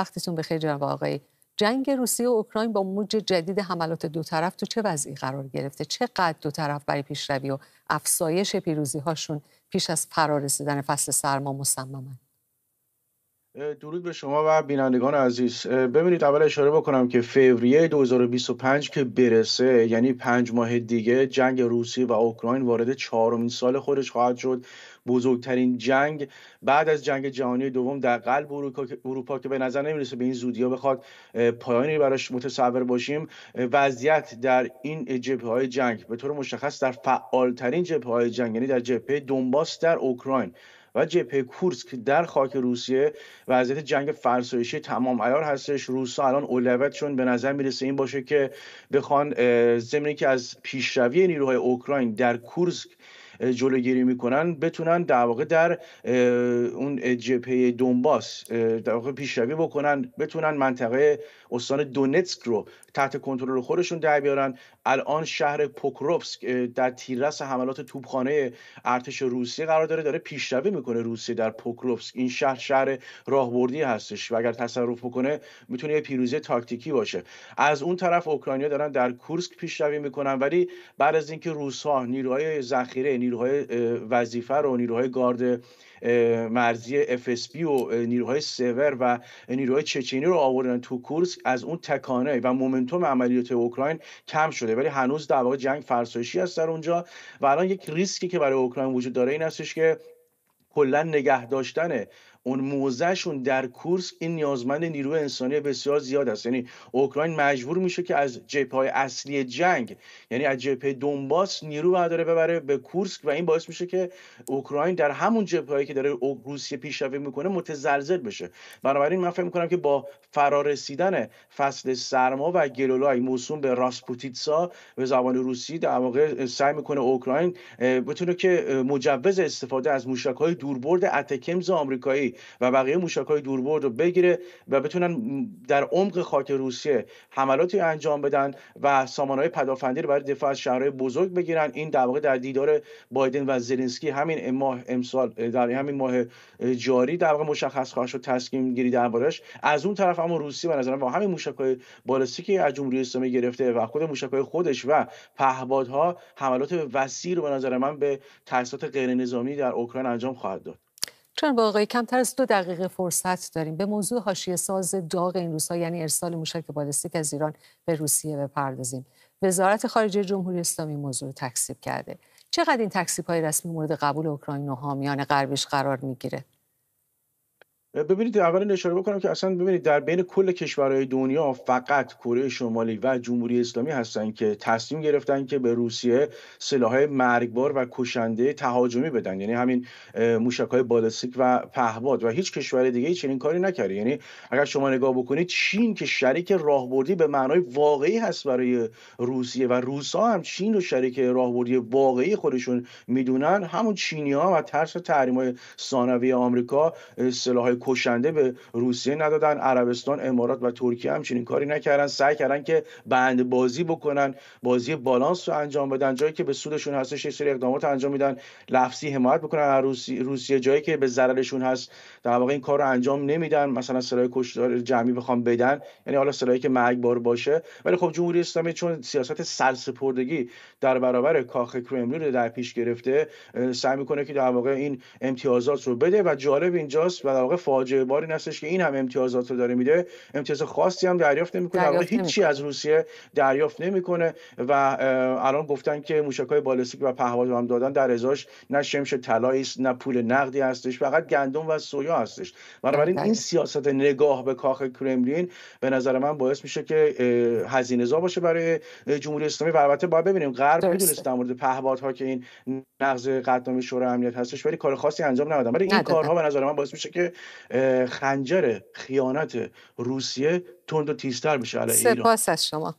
وقتتون بخیر جناب آقای جنگ روسیه و اوکراین با موج جدید حملات دو طرف تو چه وضعی قرار گرفته چقدر دو طرف برای پیشروی و افسایش پیروزی هاشون پیش از فرا رسیدن فصل سرما مصممند درود به شما و بینندگان عزیز ببینید اول اشاره بکنم که فوریه 2025 که برسه یعنی پنج ماه دیگه جنگ روسیه و اوکراین وارد چهارمین سال خودش خواهد شد بزرگترین جنگ بعد از جنگ جهانی دوم در قلب اروپا که به نظر نمیرسه به این زودیا بخواد پایانی براش متصور باشیم وضعیت در این جبه های جنگ به طور مشخص در فعالترین جبه های جنگ یعنی در جبهه دونباس در اوکراین و جبهه کورسک در خاک روسیه وضعیت جنگ فرسایشی تمام عیار هستش روسا الان اولویتشون به نظر میرسه این باشه که بخوان زمینی که از پیشروی نیروهای اوکراین در کورسک جلوگیری میکنن بتونن در واقع در اون جپه دونباس در واقع پیشروی بکنن بتونن منطقه استان دونتسک رو تحت کنترل خودشون در بیارن الان شهر پوکروفسک در تیررس حملات توپخانه ارتش روسیه قرار داره داره پیشروی میکنه روسیه در پوکروفسک این شهر شهر راهبردی هستش و اگر تصرف بکنه میتونه یه پیروزی تاکتیکی باشه از اون طرف اوکراینیا دارن در کورسک پیشروی میکنن ولی بعد از اینکه ها نیروهای ذخیره نیروهای وظیفه رو نیروهای گارد مرزی FSB و نیروهای سور و نیروهای چچنی رو آوردن تو کورس از اون تکانه و مومنتوم عملیات اوکراین کم شده ولی هنوز در واقع جنگ فرسایشی است در اونجا و الان یک ریسکی که برای اوکراین وجود داره این هستش که کلا نگه داشتن اون موزهشون در کورس این نیازمند نیروی انسانی بسیار زیاد است یعنی اوکراین مجبور میشه که از جبهه های اصلی جنگ یعنی از جیپ دونباس نیرو داره ببره به کورسک و این باعث میشه که اوکراین در همون هایی که داره روسیه پیشروی میکنه متزلزل بشه بنابراین من فکر میکنم که با فرارسیدن فصل سرما و گلولای موسوم به راسپوتیتسا به زبان روسی در واقع سعی میکنه اوکراین بتونه که مجوز استفاده از های دوربرد اتکمز آمریکایی و بقیه های دوربرد رو بگیره و بتونن در عمق خاک روسیه حملاتی انجام بدن و سامانهای پدافندی رو برای دفاع از شهرهای بزرگ بگیرن این در واقع در دیدار بایدن و زلنسکی همین ماه امسال در همین ماه جاری در واقع مشخص خواهد شد تصمیم گیری دربارش از اون طرف اما روسیه به نظر با همین موشک‌های بالستیکی از جمهوری اسلامی گرفته و خود موشک‌های خودش و پهپادها حملات وسیع رو به نظر من به تاسیسات غیر نظامی در اوکراین انجام خواهد خواهد داد چون آقای کمتر از دو دقیقه فرصت داریم به موضوع حاشیه ساز داغ این روزها یعنی ارسال موشک بالستیک از ایران به روسیه بپردازیم وزارت خارجه جمهوری اسلامی موضوع رو تکسیب کرده چقدر این تکسیب های رسمی مورد قبول اوکراین و حامیان غربیش قرار میگیره ببینید اول اشاره بکنم که اصلا ببینید در بین کل کشورهای دنیا فقط کره شمالی و جمهوری اسلامی هستند که تصمیم گرفتن که به روسیه سلاحهای مرگبار و کشنده تهاجمی بدن یعنی همین موشکهای بالستیک و پهباد و هیچ کشور دیگه چنین کاری نکرده یعنی اگر شما نگاه بکنید چین که شریک راهبردی به معنای واقعی هست برای روسیه و روسا هم چین رو شریک راهبردی واقعی خودشون میدونن همون چینی و ترس تحریم‌های ثانوی آمریکا سلاحهای کشنده به روسیه ندادن عربستان امارات و ترکیه هم چنین کاری نکردن سعی کردن که بند بازی بکنن بازی بالانس رو انجام بدن جایی که به سودشون هستش یه سری اقدامات انجام میدن لفظی حمایت بکنن از روسیه جایی که به ضررشون هست در واقع این کار رو انجام نمیدن مثلا سلاح کشدار جمعی بخوام بدن یعنی حالا سلاحی که مرگبار باشه ولی خب جمهوری اسلامی چون سیاست سرسپردگی در برابر کاخ کرملین در پیش گرفته سعی میکنه که در واقع این امتیازات رو بده و جالب اینجاست و در واقع فاجعه باری هستش که این هم امتیازات رو داره میده امتیاز خاصی هم دریافت نمیکنه هیچ هیچی از روسیه دریافت نمیکنه و الان گفتن که موشکای بالستیک و پهپاد هم دادن در ازاش نه شمش طلایی نه پول نقدی هستش فقط گندم و سویا هستش بنابراین این بله. سیاست نگاه به کاخ کرملین به نظر من باعث میشه که هزینه زا باشه برای جمهوری اسلامی و البته باید ببینیم غرب میدونست در مورد پهپادها که این نقض قطعنامه شورای امنیت هستش ولی کار خاصی انجام ندادن ولی این کارها به نظر من باعث میشه که خنجر خیانت روسیه تند و تیزتر بشه علیه ایران سپاس از شما